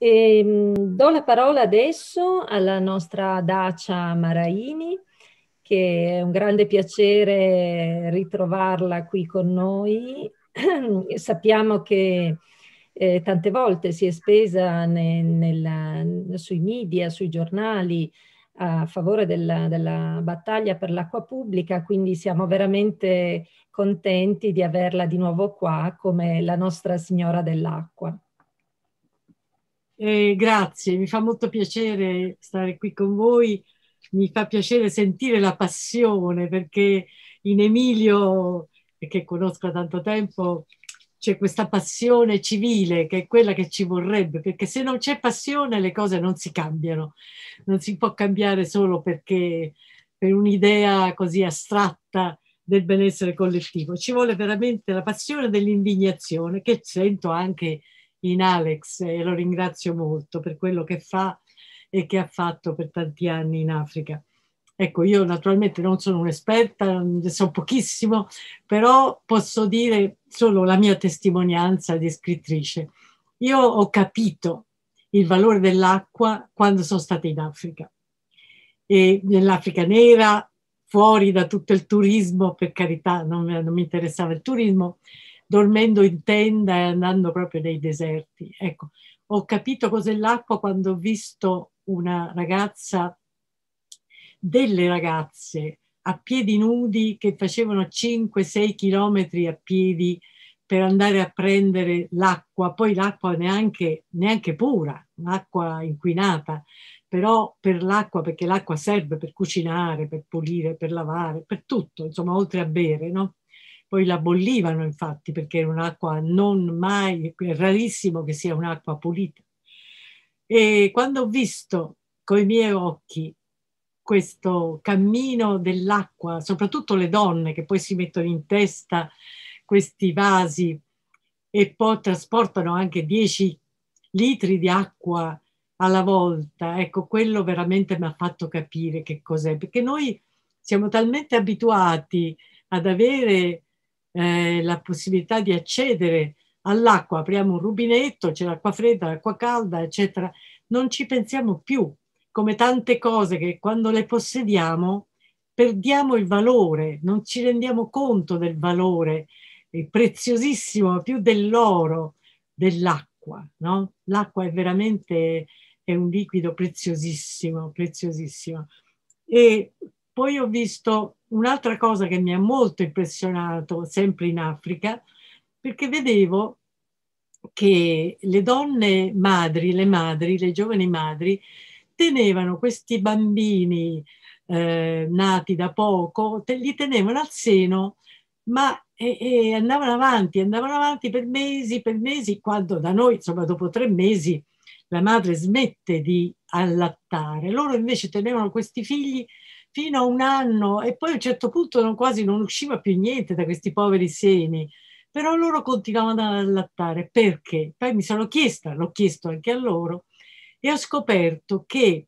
E, ehm, do la parola adesso alla nostra Dacia Maraini, che è un grande piacere ritrovarla qui con noi. Sappiamo che eh, tante volte si è spesa ne, nella, sui media, sui giornali a favore della, della battaglia per l'acqua pubblica, quindi siamo veramente contenti di averla di nuovo qua come la nostra signora dell'acqua. Eh, grazie, mi fa molto piacere stare qui con voi, mi fa piacere sentire la passione perché in Emilio, che conosco da tanto tempo, c'è questa passione civile che è quella che ci vorrebbe, perché se non c'è passione le cose non si cambiano, non si può cambiare solo perché per un'idea così astratta del benessere collettivo, ci vuole veramente la passione dell'indignazione che sento anche in Alex e lo ringrazio molto per quello che fa e che ha fatto per tanti anni in Africa. Ecco, io naturalmente non sono un'esperta, ne so pochissimo, però posso dire solo la mia testimonianza di scrittrice. Io ho capito il valore dell'acqua quando sono stata in Africa. E nell'Africa nera, fuori da tutto il turismo, per carità, non, non mi interessava il turismo, dormendo in tenda e andando proprio nei deserti. Ecco, ho capito cos'è l'acqua quando ho visto una ragazza, delle ragazze a piedi nudi che facevano 5-6 chilometri a piedi per andare a prendere l'acqua, poi l'acqua neanche, neanche pura, l'acqua inquinata, però per l'acqua, perché l'acqua serve per cucinare, per pulire, per lavare, per tutto, insomma, oltre a bere, no? poi la bollivano infatti perché era un'acqua non mai, è rarissimo che sia un'acqua pulita. E quando ho visto con i miei occhi questo cammino dell'acqua, soprattutto le donne che poi si mettono in testa questi vasi e poi trasportano anche 10 litri di acqua alla volta, ecco, quello veramente mi ha fatto capire che cos'è, perché noi siamo talmente abituati ad avere eh, la possibilità di accedere all'acqua, apriamo un rubinetto, c'è l'acqua fredda, l'acqua calda, eccetera, non ci pensiamo più, come tante cose che quando le possediamo perdiamo il valore, non ci rendiamo conto del valore eh, preziosissimo, più dell'oro, dell'acqua. No? L'acqua è veramente è un liquido preziosissimo, preziosissimo. E poi ho visto Un'altra cosa che mi ha molto impressionato, sempre in Africa, perché vedevo che le donne madri, le madri, le giovani madri, tenevano questi bambini eh, nati da poco, te, li tenevano al seno, ma e, e andavano avanti, andavano avanti per mesi, per mesi, quando da noi, insomma, dopo tre mesi la madre smette di allattare. Loro invece tenevano questi figli fino a un anno e poi a un certo punto non, quasi non usciva più niente da questi poveri seni. Però loro continuavano ad allattare perché? Poi mi sono chiesta, l'ho chiesto anche a loro, e ho scoperto che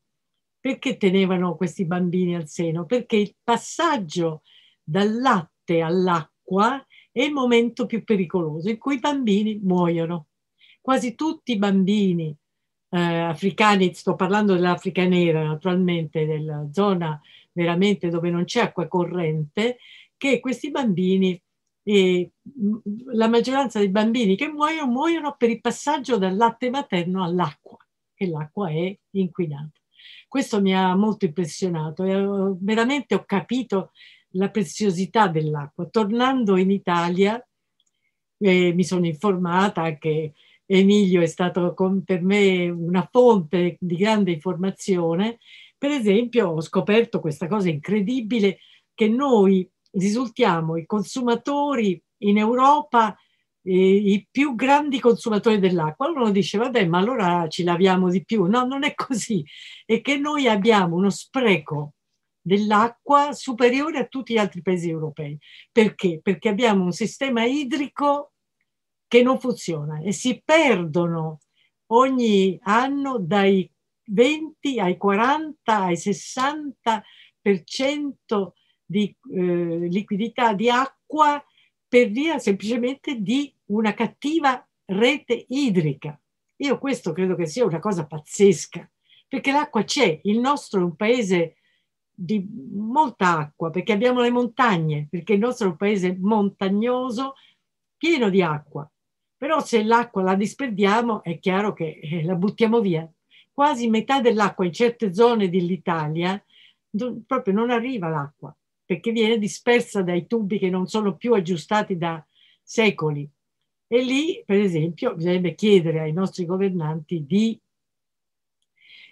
perché tenevano questi bambini al seno? Perché il passaggio dal latte all'acqua è il momento più pericoloso in cui i bambini muoiono. Quasi tutti i bambini eh, africani, sto parlando dell'Africa nera naturalmente, della zona veramente dove non c'è acqua corrente, che questi bambini, eh, la maggioranza dei bambini che muoiono, muoiono per il passaggio dal latte materno all'acqua, e l'acqua è inquinata. Questo mi ha molto impressionato e veramente ho capito la preziosità dell'acqua. Tornando in Italia, eh, mi sono informata che Emilio è stato con, per me una fonte di grande informazione per esempio, ho scoperto questa cosa incredibile che noi risultiamo i consumatori in Europa eh, i più grandi consumatori dell'acqua. Uno dice, vabbè, ma allora ci laviamo di più. No, non è così. È che noi abbiamo uno spreco dell'acqua superiore a tutti gli altri paesi europei. Perché? Perché abbiamo un sistema idrico che non funziona e si perdono ogni anno dai 20 ai 40 ai 60 per cento di eh, liquidità di acqua per via semplicemente di una cattiva rete idrica. Io questo credo che sia una cosa pazzesca, perché l'acqua c'è, il nostro è un paese di molta acqua, perché abbiamo le montagne, perché il nostro è un paese montagnoso, pieno di acqua. Però se l'acqua la disperdiamo è chiaro che eh, la buttiamo via quasi metà dell'acqua in certe zone dell'Italia non, proprio non arriva l'acqua perché viene dispersa dai tubi che non sono più aggiustati da secoli. E lì, per esempio, bisognerebbe chiedere ai nostri governanti di,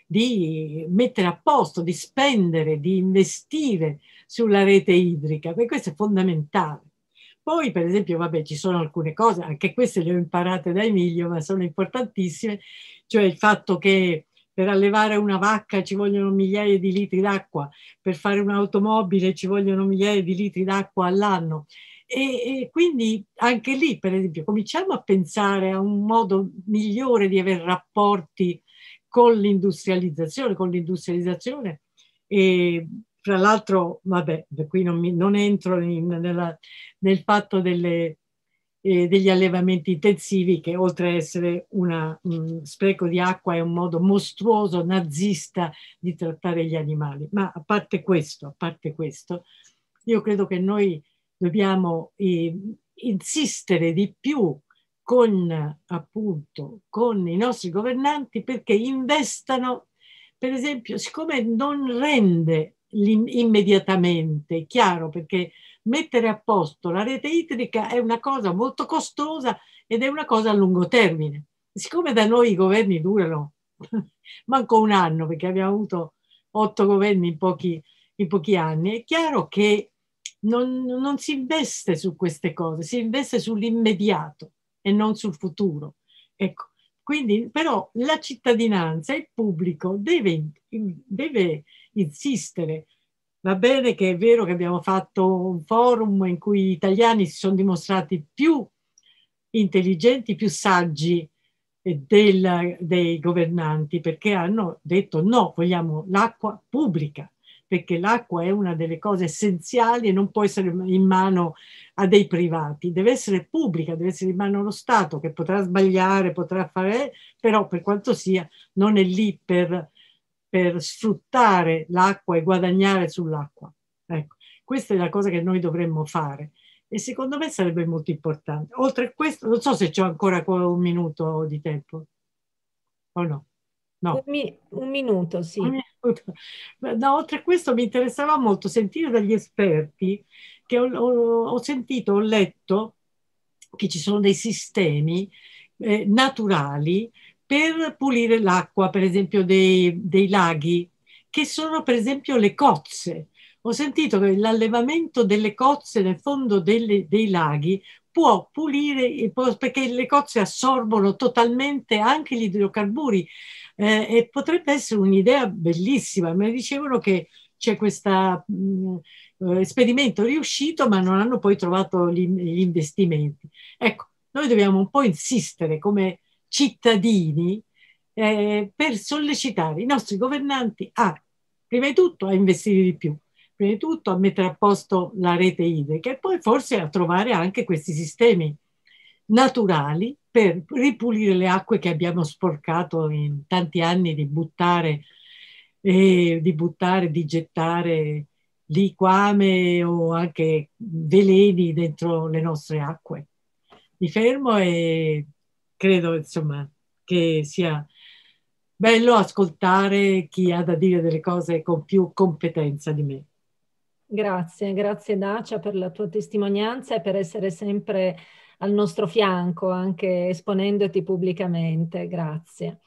di mettere a posto, di spendere, di investire sulla rete idrica, perché questo è fondamentale. Poi, per esempio, vabbè, ci sono alcune cose, anche queste le ho imparate da Emilio, ma sono importantissime, cioè il fatto che per allevare una vacca ci vogliono migliaia di litri d'acqua, per fare un'automobile ci vogliono migliaia di litri d'acqua all'anno. E, e, quindi anche lì, per esempio, cominciamo a pensare a un modo migliore di avere rapporti con l'industrializzazione, con l'industrializzazione. E tra l'altro, vabbè, qui non, mi, non entro in, nella, nel fatto delle, eh, degli allevamenti intensivi che oltre ad essere una, un spreco di acqua è un modo mostruoso, nazista di trattare gli animali. Ma a parte questo, a parte questo io credo che noi dobbiamo eh, insistere di più con, appunto, con i nostri governanti perché investano, per esempio, siccome non rende immediatamente, chiaro perché mettere a posto la rete idrica è una cosa molto costosa ed è una cosa a lungo termine. Siccome da noi i governi durano manco un anno, perché abbiamo avuto otto governi in pochi, in pochi anni, è chiaro che non, non si investe su queste cose, si investe sull'immediato e non sul futuro. Ecco, quindi però la cittadinanza, il pubblico deve, deve insistere Va bene che è vero che abbiamo fatto un forum in cui gli italiani si sono dimostrati più intelligenti, più saggi eh, del, dei governanti perché hanno detto no, vogliamo l'acqua pubblica perché l'acqua è una delle cose essenziali e non può essere in mano a dei privati, deve essere pubblica, deve essere in mano allo Stato che potrà sbagliare, potrà fare, però per quanto sia non è lì per per sfruttare l'acqua e guadagnare sull'acqua. Ecco, questa è la cosa che noi dovremmo fare e secondo me sarebbe molto importante. Oltre a questo, non so se ho ancora un minuto di tempo o no. no. Un, mi un, minuto, sì. Un minuto. No, oltre a questo mi interessava molto sentire dagli esperti che ho, ho, ho sentito, ho letto che ci sono dei sistemi eh, naturali per pulire l'acqua, per esempio, dei, dei laghi, che sono per esempio le cozze. Ho sentito che l'allevamento delle cozze nel fondo delle, dei laghi può pulire, eh, perché le cozze assorbono totalmente anche gli idrocarburi eh, e potrebbe essere un'idea bellissima. Mi dicevano che c'è questo mm, eh, esperimento riuscito, ma non hanno poi trovato gli, gli investimenti. Ecco, noi dobbiamo un po' insistere come cittadini eh, per sollecitare i nostri governanti a, prima di tutto, a investire di più, prima di tutto a mettere a posto la rete idrica e poi forse a trovare anche questi sistemi naturali per ripulire le acque che abbiamo sporcato in tanti anni di buttare, eh, di, buttare di gettare liquame o anche veleni dentro le nostre acque. Mi fermo e credo insomma che sia bello ascoltare chi ha da dire delle cose con più competenza di me. Grazie, grazie Dacia per la tua testimonianza e per essere sempre al nostro fianco, anche esponendoti pubblicamente. Grazie.